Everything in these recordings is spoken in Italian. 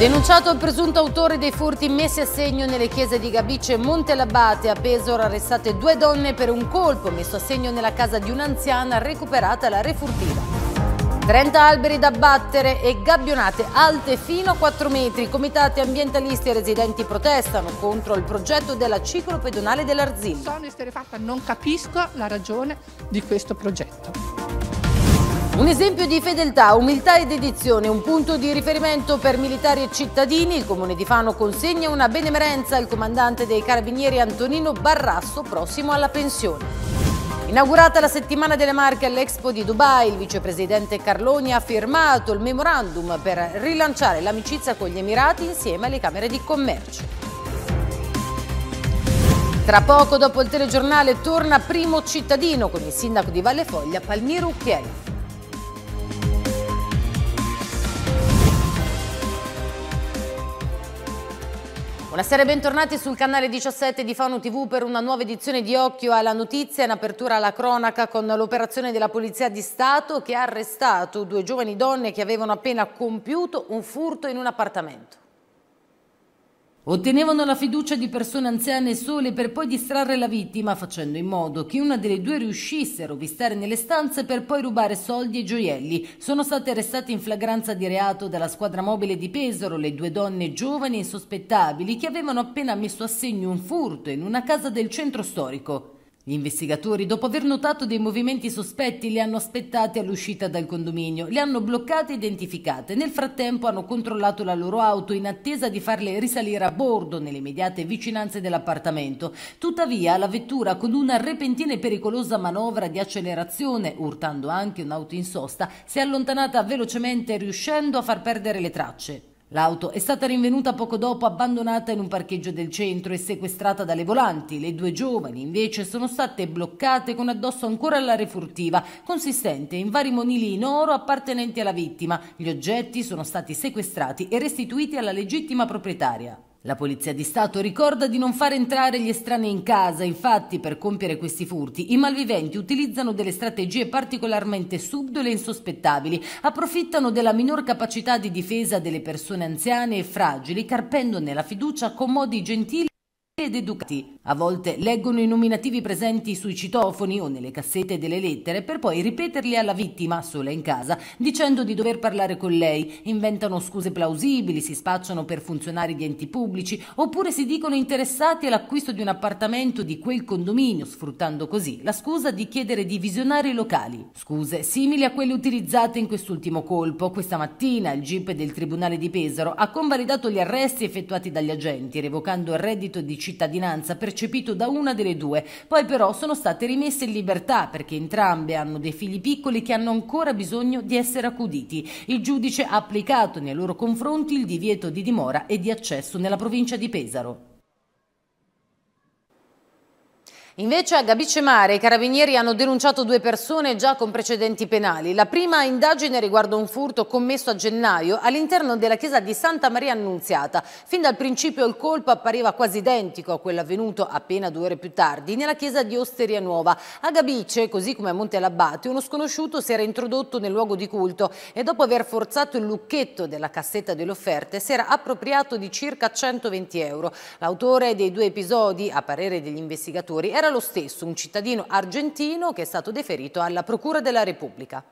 Denunciato il presunto autore dei furti messi a segno nelle chiese di Gabice e Montelabate, a Pesaro arrestate due donne per un colpo messo a segno nella casa di un'anziana recuperata la refurtiva. 30 alberi da battere e gabbionate alte fino a 4 metri. Comitati ambientalisti e residenti protestano contro il progetto della ciclo pedonale dell'Arzina. Sono esterefatta, non capisco la ragione di questo progetto. Un esempio di fedeltà, umiltà e dedizione, un punto di riferimento per militari e cittadini, il Comune di Fano consegna una benemerenza al comandante dei Carabinieri Antonino Barrasso, prossimo alla pensione. Inaugurata la settimana delle marche all'Expo di Dubai, il vicepresidente Carloni ha firmato il memorandum per rilanciare l'amicizia con gli Emirati insieme alle Camere di Commercio. Tra poco, dopo il telegiornale, torna Primo Cittadino con il sindaco di Valle Foglia Palmiro Ucchielli. Buonasera e bentornati sul canale 17 di Fano TV per una nuova edizione di Occhio alla Notizia in apertura alla cronaca con l'operazione della Polizia di Stato che ha arrestato due giovani donne che avevano appena compiuto un furto in un appartamento. Ottenevano la fiducia di persone anziane sole per poi distrarre la vittima, facendo in modo che una delle due riuscisse a rovistare nelle stanze per poi rubare soldi e gioielli. Sono state arrestate in flagranza di reato dalla squadra mobile di Pesaro le due donne giovani e insospettabili che avevano appena messo a segno un furto in una casa del centro storico. Gli investigatori, dopo aver notato dei movimenti sospetti, le hanno aspettate all'uscita dal condominio, le hanno bloccate e identificate. Nel frattempo hanno controllato la loro auto in attesa di farle risalire a bordo nelle immediate vicinanze dell'appartamento. Tuttavia la vettura, con una repentina e pericolosa manovra di accelerazione, urtando anche un'auto in sosta, si è allontanata velocemente riuscendo a far perdere le tracce. L'auto è stata rinvenuta poco dopo abbandonata in un parcheggio del centro e sequestrata dalle volanti. Le due giovani invece sono state bloccate con addosso ancora la refurtiva, consistente in vari monili in oro appartenenti alla vittima. Gli oggetti sono stati sequestrati e restituiti alla legittima proprietaria. La Polizia di Stato ricorda di non far entrare gli estranei in casa, infatti per compiere questi furti i malviventi utilizzano delle strategie particolarmente subdole e insospettabili, approfittano della minor capacità di difesa delle persone anziane e fragili, carpendone la fiducia con modi gentili ed educati. A volte leggono i nominativi presenti sui citofoni o nelle cassette delle lettere per poi ripeterli alla vittima, sola in casa, dicendo di dover parlare con lei. Inventano scuse plausibili, si spacciano per funzionari di enti pubblici oppure si dicono interessati all'acquisto di un appartamento di quel condominio, sfruttando così la scusa di chiedere di visionare i locali. Scuse simili a quelle utilizzate in quest'ultimo colpo. Questa mattina il GIP del Tribunale di Pesaro ha convalidato gli arresti effettuati dagli agenti, revocando il reddito di cittadinanza per recepito da una delle due, poi però sono state rimesse in libertà perché entrambe hanno dei figli piccoli che hanno ancora bisogno di essere accuditi. Il giudice ha applicato nei loro confronti il divieto di dimora e di accesso nella provincia di Pesaro. Invece a Gabice Mare i carabinieri hanno denunciato due persone già con precedenti penali. La prima indagine riguarda un furto commesso a gennaio all'interno della chiesa di Santa Maria Annunziata. Fin dal principio il colpo appariva quasi identico a quello avvenuto appena due ore più tardi nella chiesa di Osteria Nuova. A Gabice, così come a Monte Labbate, uno sconosciuto si era introdotto nel luogo di culto e dopo aver forzato il lucchetto della cassetta delle offerte si era appropriato di circa 120 euro. L'autore dei due episodi, a parere degli investigatori, era lo stesso, un cittadino argentino che è stato deferito alla Procura della Repubblica.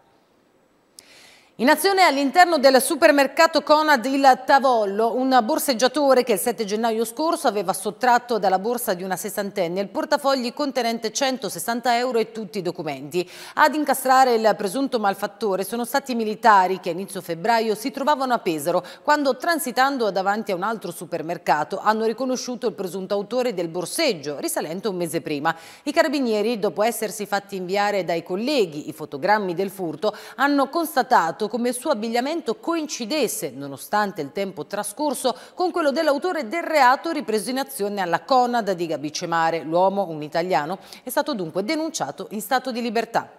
In azione all'interno del supermercato Conad il Tavollo, un borseggiatore che il 7 gennaio scorso aveva sottratto dalla borsa di una sessantenne il portafogli contenente 160 euro e tutti i documenti. Ad incastrare il presunto malfattore sono stati i militari che a inizio febbraio si trovavano a Pesaro quando transitando davanti a un altro supermercato hanno riconosciuto il presunto autore del borseggio risalente un mese prima. I carabinieri, dopo essersi fatti inviare dai colleghi i fotogrammi del furto, hanno constatato come il suo abbigliamento coincidesse, nonostante il tempo trascorso, con quello dell'autore del reato ripreso in azione alla Conada di Gabicemare. L'uomo, un italiano, è stato dunque denunciato in stato di libertà.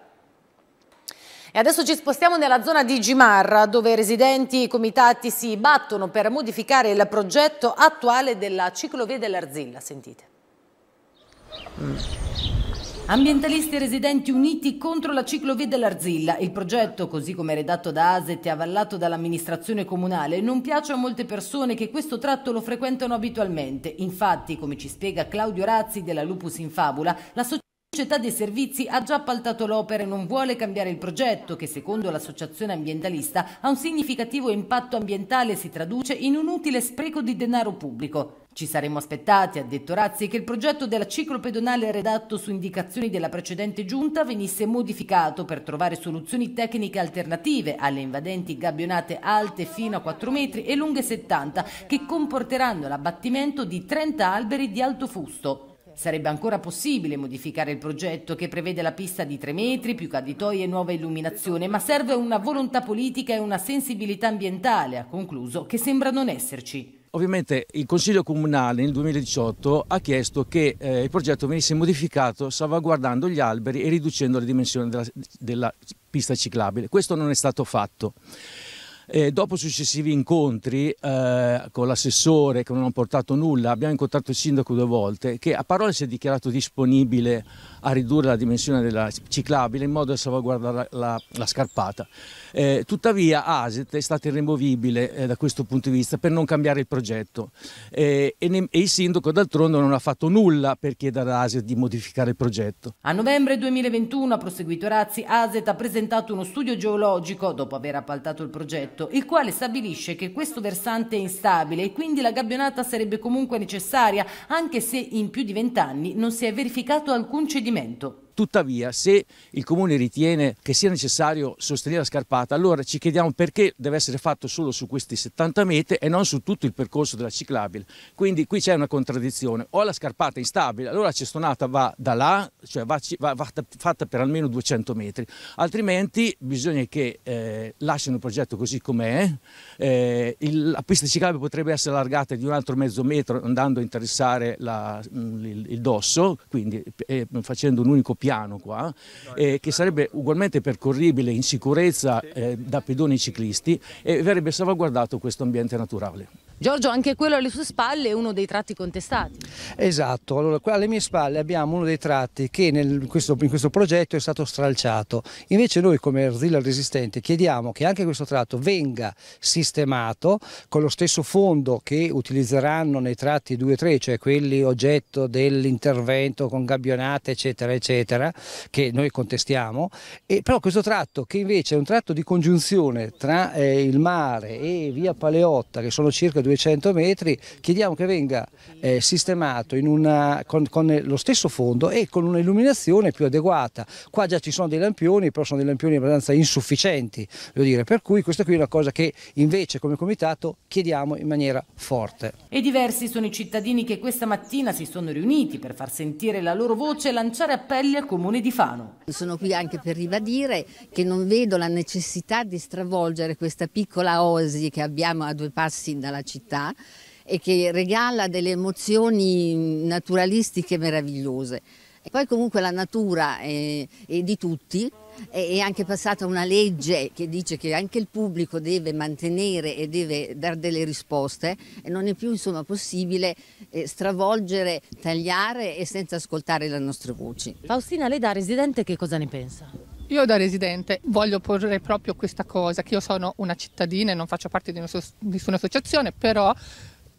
E adesso ci spostiamo nella zona di Gimarra, dove residenti e comitati si battono per modificare il progetto attuale della ciclovia dell'Arzilla. Sentite. Mm. Ambientalisti e residenti uniti contro la ciclovia dell'Arzilla. Il progetto, così come redatto da ASET e avallato dall'amministrazione comunale, non piace a molte persone che questo tratto lo frequentano abitualmente. Infatti, come ci spiega Claudio Razzi della Lupus in Fabula, la società la società dei servizi ha già appaltato l'opera e non vuole cambiare il progetto che secondo l'associazione ambientalista ha un significativo impatto ambientale e si traduce in un utile spreco di denaro pubblico. Ci saremmo aspettati, ha detto Razzi, che il progetto della ciclo pedonale redatto su indicazioni della precedente giunta venisse modificato per trovare soluzioni tecniche alternative alle invadenti gabbionate alte fino a 4 metri e lunghe 70 che comporteranno l'abbattimento di 30 alberi di alto fusto. Sarebbe ancora possibile modificare il progetto che prevede la pista di 3 metri, più caditoie e nuova illuminazione, ma serve una volontà politica e una sensibilità ambientale, ha concluso, che sembra non esserci. Ovviamente il Consiglio Comunale nel 2018 ha chiesto che eh, il progetto venisse modificato salvaguardando gli alberi e riducendo le dimensioni della, della pista ciclabile. Questo non è stato fatto. E dopo successivi incontri eh, con l'assessore che non ha portato nulla, abbiamo incontrato il sindaco due volte che a parole si è dichiarato disponibile a ridurre la dimensione della ciclabile in modo da salvaguardare la, la, la scarpata. Eh, tuttavia ASET è stata irremovibile eh, da questo punto di vista per non cambiare il progetto eh, e, ne, e, il sindaco d'altronde non ha fatto nulla per chiedere a ASET di modificare il progetto. A novembre 2021, ha proseguito Razzi, ASET ha presentato uno studio geologico dopo aver appaltato il progetto, il quale stabilisce che questo versante è instabile e quindi la gabbionata sarebbe comunque necessaria, anche se in più di vent'anni non si è verificato alcun cedimento procedimento Tuttavia, se il Comune ritiene che sia necessario sostenere la scarpata, allora ci chiediamo perché deve essere fatto solo su questi 70 metri e non su tutto il percorso della ciclabile. Quindi qui c'è una contraddizione. O la scarpata è instabile, allora la cestonata va da là, cioè va, va, va fatta per almeno 200 metri, altrimenti bisogna che eh, lasciano il progetto così com'è. Eh, la pista ciclabile potrebbe essere allargata di un altro mezzo metro andando a interessare la, il, il, dosso, quindi eh, facendo un unico piano piano qua, eh, che sarebbe ugualmente percorribile in sicurezza eh, da pedoni ciclisti e verrebbe salvaguardato questo ambiente naturale. Giorgio, anche quello alle sue spalle è uno dei tratti contestati. Esatto, allora qua alle mie spalle abbiamo uno dei tratti che nel, questo, in questo progetto è stato stralciato, invece noi come Zilla Resistente chiediamo che anche questo tratto venga sistemato con lo stesso fondo che utilizzeranno nei tratti 2 e 3, cioè quelli oggetto dell'intervento con gabbionate eccetera eccetera, che noi contestiamo, e, però questo tratto che invece è un tratto di congiunzione tra eh, il mare e via Paleotta che sono circa 200 metri, chiediamo che venga eh, sistemato trasformato una, con, con, lo stesso fondo e con un'illuminazione più adeguata. Qua già ci sono dei lampioni, però sono dei lampioni abbastanza insufficienti, per cui questa qui è una cosa che invece come comitato chiediamo in maniera forte. E diversi sono i cittadini che questa mattina si sono riuniti per far sentire la loro voce e lanciare appelli al comune di Fano. Sono qui anche per ribadire che non vedo la necessità di stravolgere questa piccola osi che abbiamo a due passi dalla città e che regala delle emozioni naturalistiche meravigliose. E poi comunque la natura è, eh, è di tutti, è anche passata una legge che dice che anche il pubblico deve mantenere e deve dare delle risposte e non è più insomma, possibile eh, stravolgere, tagliare e senza ascoltare le nostre voci. Faustina, lei da residente che cosa ne pensa? Io da residente voglio porre proprio questa cosa, che io sono una cittadina e non faccio parte di nessuna associazione, però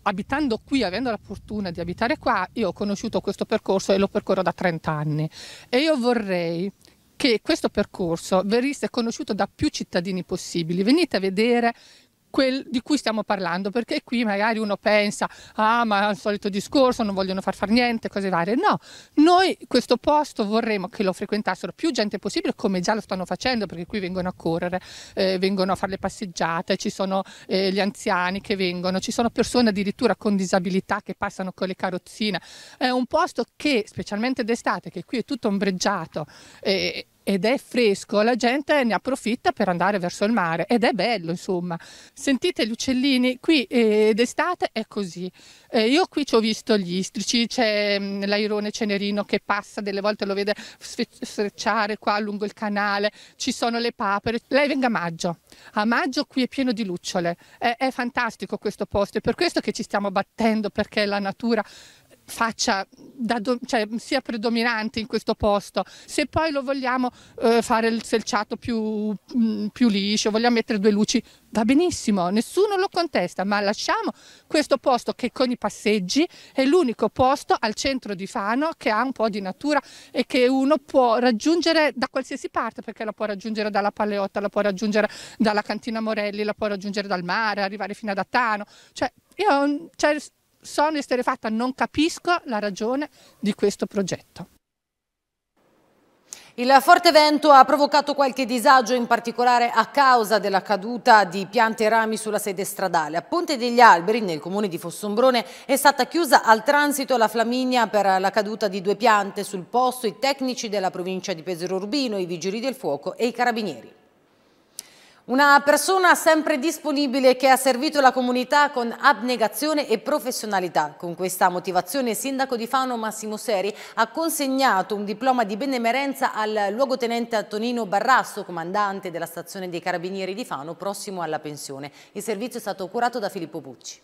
abitando qui, avendo la fortuna di abitare qua, io ho conosciuto questo percorso e lo percorro da 30 anni e io vorrei che questo percorso venisse conosciuto da più cittadini possibili. Venite a vedere quel di cui stiamo parlando, perché qui magari uno pensa, ah ma al solito discorso, non vogliono far fare niente, cose varie. No, noi questo posto vorremmo che lo frequentassero più gente possibile, come già lo stanno facendo, perché qui vengono a correre, eh, vengono a fare le passeggiate, ci sono eh, gli anziani che vengono, ci sono persone addirittura con disabilità che passano con le carrozzine. È un posto che, specialmente d'estate, che qui è tutto ombreggiato, eh, ed è fresco, la gente ne approfitta per andare verso il mare ed è bello, insomma. Sentite gli uccellini, qui eh, d'estate è così. Eh, io qui ci ho visto gli istrici, c'è mh, mm, l'airone cenerino che passa, delle volte lo vede sfrecciare qua lungo il canale, ci sono le papere. Lei venga a maggio, a maggio qui è pieno di lucciole, è, è fantastico questo posto, è per questo che ci stiamo battendo, perché la natura faccia da do, cioè, sia predominante in questo posto. Se poi lo vogliamo eh, fare il selciato più, mh, mm, più liscio, vogliamo mettere due luci, va benissimo, nessuno lo contesta, ma lasciamo questo posto che con i passeggi è l'unico posto al centro di Fano che ha un po' di natura e che uno può raggiungere da qualsiasi parte, perché la può raggiungere dalla Paleotta, la può raggiungere dalla Cantina Morelli, la può raggiungere dal mare, arrivare fino ad Attano. Cioè, io, cioè, sono esterefatta, non capisco la ragione di questo progetto. Il forte vento ha provocato qualche disagio, in particolare a causa della caduta di piante e rami sulla sede stradale. A Ponte degli Alberi, nel comune di Fossombrone, è stata chiusa al transito la Flaminia per la caduta di due piante. Sul posto i tecnici della provincia di Pesaro Urbino, i vigili del fuoco e i carabinieri. Una persona sempre disponibile che ha servito la comunità con abnegazione e professionalità. Con questa motivazione il sindaco di Fano Massimo Seri ha consegnato un diploma di benemerenza al luogotenente Antonino Barrasso, comandante della stazione dei Carabinieri di Fano, prossimo alla pensione. Il servizio è stato curato da Filippo Pucci.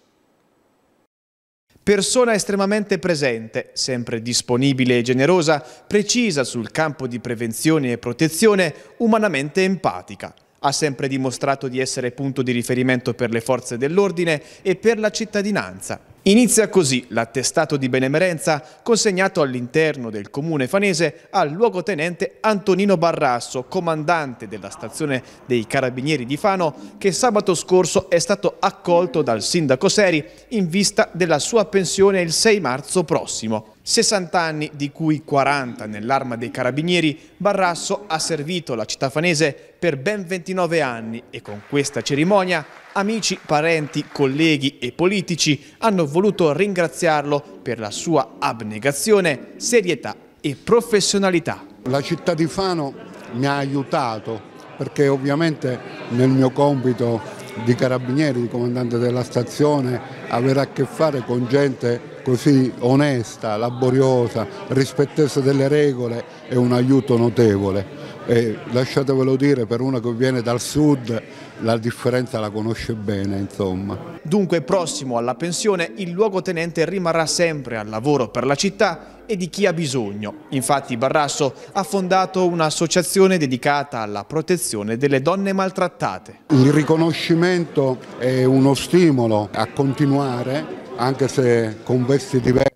Persona estremamente presente, sempre disponibile e generosa, precisa sul campo di prevenzione e protezione, umanamente empatica. Ha sempre dimostrato di essere punto di riferimento per le forze dell'ordine e per la cittadinanza. Inizia così l'attestato di benemerenza consegnato all'interno del comune fanese al luogotenente Antonino Barrasso, comandante della stazione dei Carabinieri di Fano, che sabato scorso è stato accolto dal sindaco Seri in vista della sua pensione il 6 marzo prossimo. 60 anni, di cui 40 nell'arma dei carabinieri, Barrasso ha servito la città fanese per ben 29 anni e con questa cerimonia amici, parenti, colleghi e politici hanno voluto ringraziarlo per la sua abnegazione, serietà e professionalità. La città di Fano mi ha aiutato perché ovviamente nel mio compito di carabinieri, di comandante della stazione, avere a che fare con gente così onesta, laboriosa, rispettosa delle regole è un aiuto notevole. E lasciatevelo dire, per uno che viene dal sud la differenza la conosce bene, insomma. Dunque, prossimo alla pensione, il luogotenente rimarrà sempre al lavoro per la città e di chi ha bisogno. Infatti Barrasso ha fondato un'associazione dedicata alla protezione delle donne maltrattate. Il riconoscimento è uno stimolo a continuare, anche se con vesti diversi,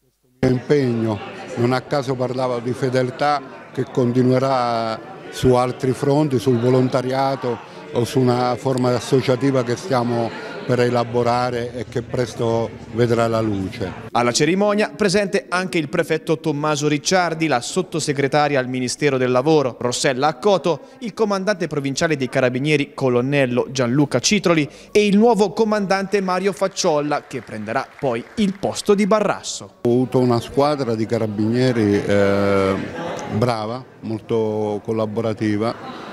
questo mio impegno. Non a caso parlavo di fedeltà che continuerà su altri fronti, sul volontariato o su una forma associativa che stiamo per elaborare e che presto vedrà la luce. Alla cerimonia presente anche il prefetto Tommaso Ricciardi, la sottosegretaria al Ministero del Lavoro Rossella Accoto, il comandante provinciale dei Carabinieri colonnello Gianluca Citroli e il nuovo comandante Mario Facciolla che prenderà poi il posto di Barrasso. Ho avuto una squadra di carabinieri eh, brava, molto collaborativa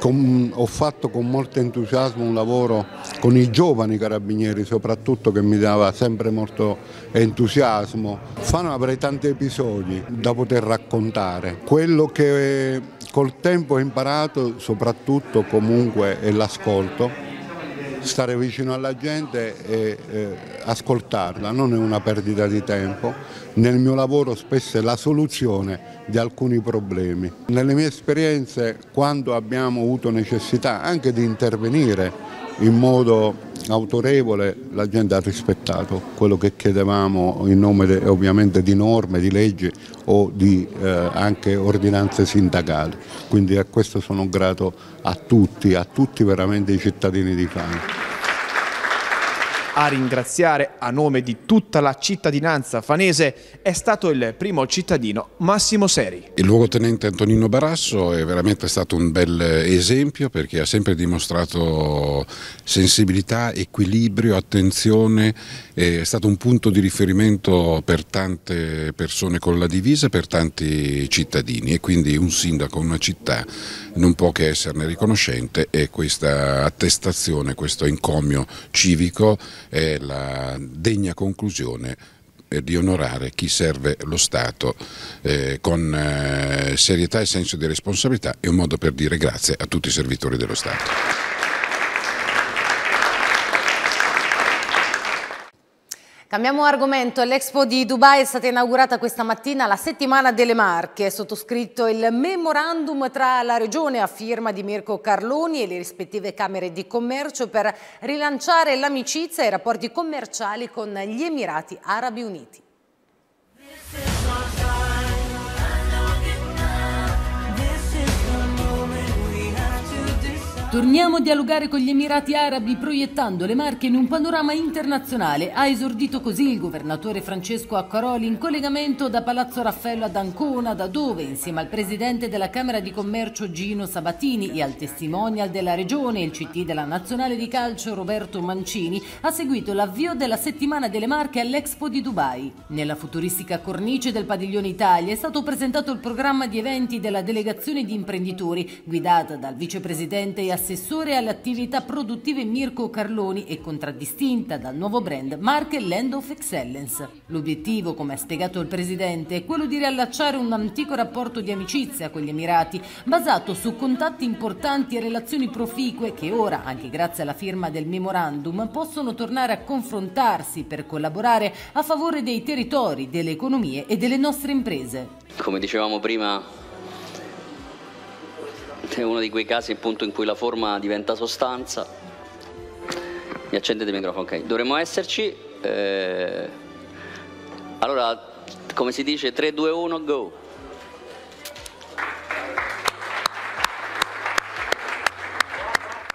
con, ho fatto con molto entusiasmo un lavoro con i giovani carabinieri soprattutto che mi dava sempre molto entusiasmo. Fano avrei tanti episodi da poter raccontare. Quello che col tempo ho imparato soprattutto comunque è l'ascolto stare vicino alla gente e eh, ascoltarla, non è una perdita di tempo. Nel mio lavoro spesso è la soluzione di alcuni problemi. Nelle mie esperienze quando abbiamo avuto necessità anche di intervenire in modo autorevole la gente ha rispettato quello che chiedevamo in nome de, ovviamente di norme, di leggi o di eh, anche ordinanze sindacali. Quindi a questo sono grato a tutti, a tutti veramente i cittadini di Fano a ringraziare a nome di tutta la cittadinanza fanese è stato il primo cittadino Massimo Seri. Il luogotenente Antonino Barasso è veramente stato un bel esempio perché ha sempre dimostrato sensibilità, equilibrio, attenzione, è stato un punto di riferimento per tante persone con la divisa, per tanti cittadini e quindi un sindaco, una città non può che esserne riconoscente e questa attestazione, questo encomio civico è la degna conclusione eh, di onorare chi serve lo Stato eh, con eh, serietà e senso di responsabilità e un modo per dire grazie a tutti i servitori dello Stato. Cambiamo argomento, all'Expo di Dubai è stata inaugurata questa mattina la settimana delle Marche, è sottoscritto il memorandum tra la regione a firma di Mirko Carloni e le rispettive camere di commercio per rilanciare l'amicizia e i rapporti commerciali con gli Emirati Arabi Uniti. Torniamo a dialogare con gli Emirati Arabi proiettando le marche in un panorama internazionale. Ha esordito così il governatore Francesco Acquaroli in collegamento da Palazzo Raffaello ad Ancona, da dove insieme al presidente della Camera di Commercio Gino Sabatini e al testimonial della regione, il CT della Nazionale di Calcio Roberto Mancini, ha seguito l'avvio della settimana delle marche all'Expo di Dubai. Nella futuristica cornice del padiglione Italia è stato presentato il programma di eventi della delegazione di imprenditori guidata dal vicepresidente e assistente assessore alle attività produttive Mirko Carloni e contraddistinta dal nuovo brand Marche Land of Excellence. L'obiettivo, come ha spiegato il presidente, è quello di riallacciare un antico rapporto di amicizia con gli Emirati, basato su contatti importanti e relazioni proficue che ora, anche grazie alla firma del memorandum, possono tornare a confrontarsi per collaborare a favore dei territori, delle economie e delle nostre imprese. Come dicevamo prima, è uno di quei casi appunto in cui la forma diventa sostanza. Mi accendete il microfono, ok. Dovremmo esserci. Eh... Allora, come si dice, 3, 2, 1, go.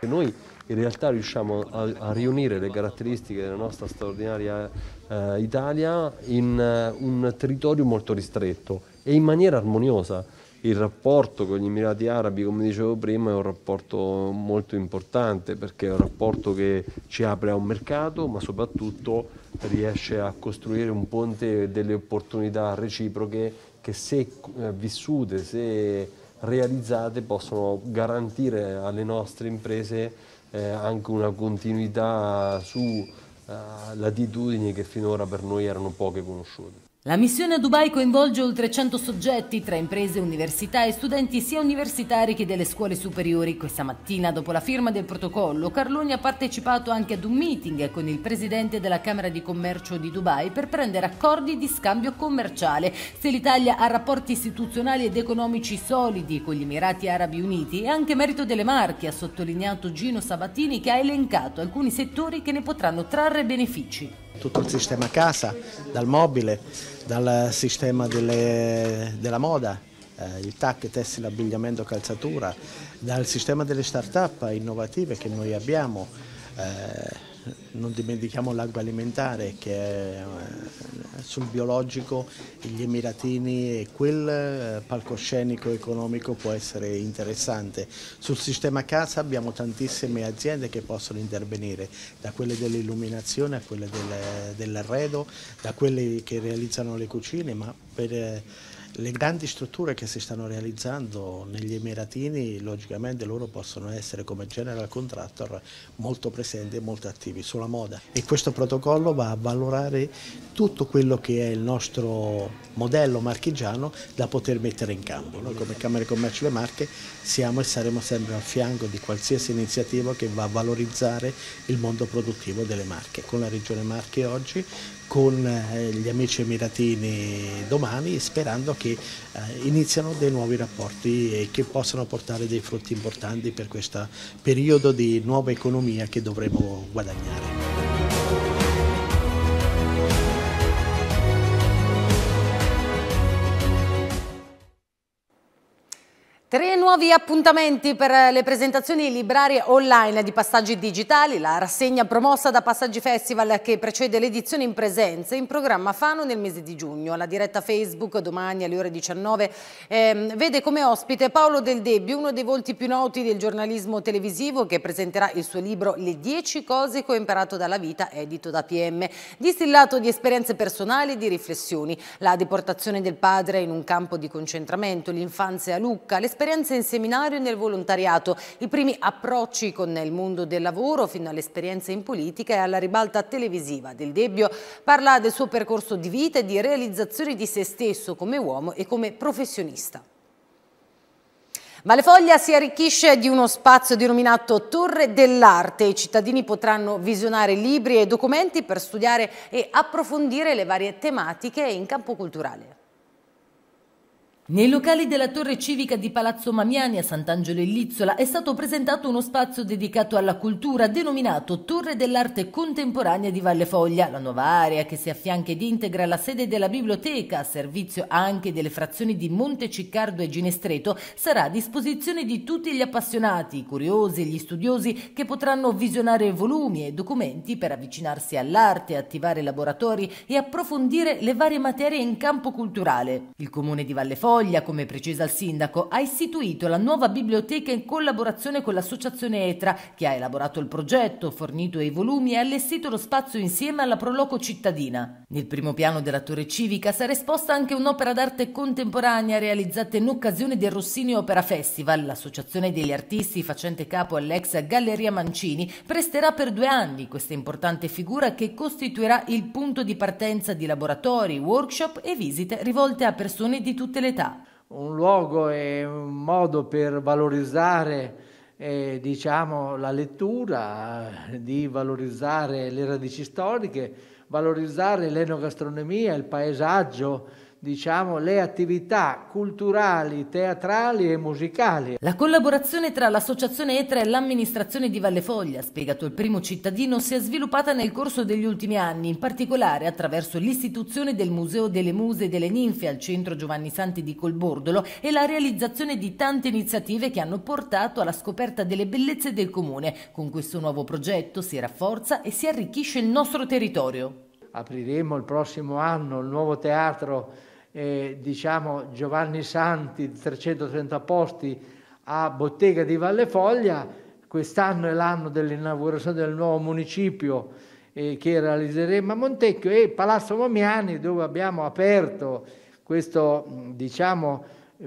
Noi in realtà riusciamo a, a, riunire le caratteristiche della nostra straordinaria eh, Italia in eh, un territorio molto ristretto e in maniera armoniosa il rapporto con gli Emirati Arabi, come dicevo prima, è un rapporto molto importante perché è un rapporto che ci apre a un mercato, ma soprattutto riesce a costruire un ponte delle opportunità reciproche che se eh, vissute, se realizzate, possono garantire alle nostre imprese eh, anche una continuità su eh, latitudini che finora per noi erano poche conosciute. La missione a Dubai coinvolge oltre 100 soggetti, tra imprese, università e studenti sia universitari che delle scuole superiori. Questa mattina, dopo la firma del protocollo, Carloni ha partecipato anche ad un meeting con il presidente della Camera di Commercio di Dubai per prendere accordi di scambio commerciale. Se l'Italia ha rapporti istituzionali ed economici solidi con gli Emirati Arabi Uniti, è anche merito delle Marche, ha sottolineato Gino Sabatini che ha elencato alcuni settori che ne potranno trarre benefici. Tutto il sistema casa, dal mobile, dal sistema delle, della moda, eh, il TAC, tessile, abbigliamento, calzatura, dal sistema delle start-up innovative che noi abbiamo, eh, non dimentichiamo l'agroalimentare che è, eh, sul biologico gli Emiratini e quel eh, palcoscenico economico può essere interessante. Sul sistema casa abbiamo tantissime aziende che possono intervenire, da quelle dell'illuminazione a quelle dell'arredo, da quelle che realizzano le cucine, ma per eh, le grandi strutture che si stanno realizzando negli Emiratini, logicamente loro possono essere come general contractor molto presenti e molto attivi sulla moda e questo protocollo va a valorare tutto quello che è il nostro modello marchigiano da poter mettere in campo. Noi come Camera di Commercio Le Marche siamo e saremo sempre al fianco di qualsiasi iniziativa che va a valorizzare il mondo produttivo delle Marche. Con la Regione Marche oggi con eh, gli amici emiratini domani sperando che eh, iniziano dei nuovi rapporti e che possano portare dei frutti importanti per questo periodo di nuova economia che dovremo guadagnare. Tre nuovi appuntamenti per eh, le presentazioni librarie online di Passaggi Digitali, la rassegna promossa da Passaggi Festival che precede l'edizione in presenza in programma Fano nel mese di giugno. La diretta Facebook domani alle ore 19 eh, vede come ospite Paolo Del Debbio, uno dei volti più noti del giornalismo televisivo che presenterà il suo libro Le 10 cose che ho imparato dalla vita, edito da PM, distillato di esperienze personali e di riflessioni, la deportazione del padre in un campo di concentramento, l'infanzia a Lucca, l'esperienza esperienze in seminario e nel volontariato, i primi approcci con il mondo del lavoro fino all'esperienza in politica e alla ribalta televisiva. Del Debbio parla del suo percorso di vita e di realizzazione di se stesso come uomo e come professionista. Valefoglia si arricchisce di uno spazio denominato Torre dell'Arte. I cittadini potranno visionare libri e documenti per studiare e approfondire le varie tematiche in campo culturale. Nei locali della Torre Civica di Palazzo Mamiani a Sant'Angelo in Lizzola è stato presentato uno spazio dedicato alla cultura denominato Torre dell'Arte Contemporanea di Valle Foglia, la nuova area che si affianca ed integra la sede della biblioteca a servizio anche delle frazioni di Monteciccardo e Ginestreto, sarà a disposizione di tutti gli appassionati, i curiosi e gli studiosi che potranno visionare volumi e documenti per avvicinarsi all'arte, attivare laboratori e approfondire le varie materie in campo culturale. Il comune di Valle Foglia Foglia, come precisa il sindaco, ha istituito la nuova biblioteca in collaborazione con l'associazione ETRA, che ha elaborato il progetto, fornito i volumi e allestito lo spazio insieme alla Proloco cittadina. Nel primo piano della Torre Civica sarà esposta anche un'opera d'arte contemporanea realizzata in occasione del Rossini Opera Festival. L'associazione degli artisti facente capo all'ex Galleria Mancini presterà per due anni questa importante figura che costituirà il punto di partenza di laboratori, workshop e visite rivolte a persone di tutte le età un luogo e un modo per valorizzare eh, diciamo, la lettura, di valorizzare le radici storiche, valorizzare l'enogastronomia, il paesaggio, diciamo, le attività culturali, teatrali e musicali. La collaborazione tra l'associazione ETRA e l'amministrazione di Vallefoglia, spiegato il primo cittadino, si è sviluppata nel corso degli ultimi anni, in particolare attraverso l'istituzione del Museo delle Muse e delle Ninfe al centro Giovanni Santi di Colbordolo e la realizzazione di tante iniziative che hanno portato alla scoperta delle bellezze del comune. Con questo nuovo progetto si rafforza e si arricchisce il nostro territorio. Apriremo il prossimo anno il nuovo teatro eh, diciamo Giovanni Santi, 330 posti a Bottega di Valle Foglia. Quest'anno è l'anno dell'inaugurazione del nuovo municipio eh, che realizzeremo a Montecchio e Palazzo Momiani dove abbiamo aperto questo diciamo,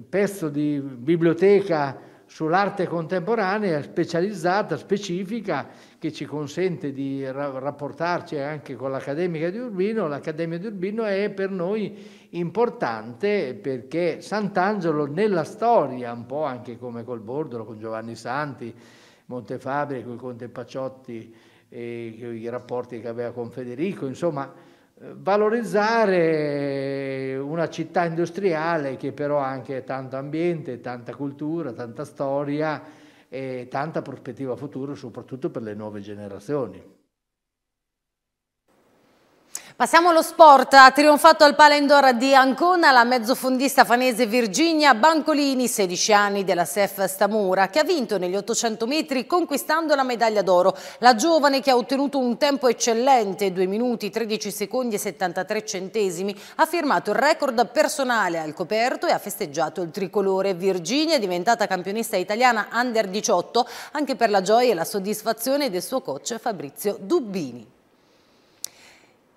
pezzo di biblioteca sull'arte contemporanea specializzata, specifica, che ci consente di ra- rapportarci anche con l'Accademia di Urbino. L'Accademia di Urbino è per noi importante perché Sant'Angelo nella storia, un po' anche come col Bordolo, con Giovanni Santi, Montefabri, con il Conte Paciotti, i rapporti che aveva con Federico, insomma valorizzare una città industriale che però ha anche tanto ambiente, tanta cultura, tanta storia e tanta prospettiva futura, soprattutto per le nuove generazioni. Passiamo allo sport, ha trionfato al Palendor di Ancona la mezzofondista fanese Virginia Bancolini, 16 anni della SEF Stamura, che ha vinto negli 800 metri conquistando la medaglia d'oro. La giovane che ha ottenuto un tempo eccellente, 2 minuti 13 secondi e 73 centesimi, ha firmato il record personale al coperto e ha festeggiato il tricolore. Virginia è diventata campionessa italiana under 18 anche per la gioia e la soddisfazione del suo coach Fabrizio Dubbini.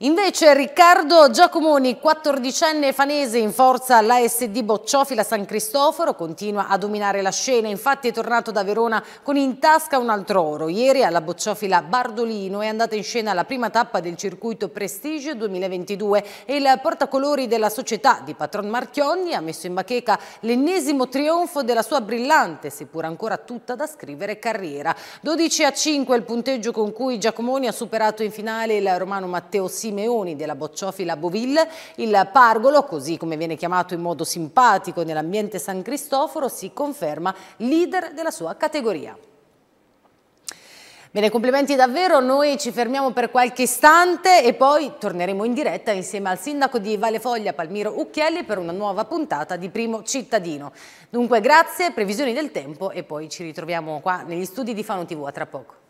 Invece Riccardo Giacomoni, 14enne fanese in forza all'ASD Bocciofila San Cristoforo, continua a dominare la scena, infatti è tornato da Verona con in tasca un altro oro. Ieri alla Bocciofila Bardolino è andata in scena la prima tappa del circuito Prestige 2022 e il portacolori della società di Patron Marchionni ha messo in bacheca l'ennesimo trionfo della sua brillante, seppur ancora tutta da scrivere, carriera. 12 a 5 il punteggio con cui Giacomoni ha superato in finale il romano Matteo Simon Simeoni della Bocciofila Boville, il Pargolo, così come viene chiamato in modo simpatico nell'ambiente San Cristoforo, si conferma leader della sua categoria. Bene, complimenti davvero, noi ci fermiamo per qualche istante e poi torneremo in diretta insieme al sindaco di Valle Foglia Palmiro Ucchielli per una nuova puntata di Primo Cittadino. Dunque grazie, previsioni del tempo e poi ci ritroviamo qua negli studi di Fano TV a tra poco.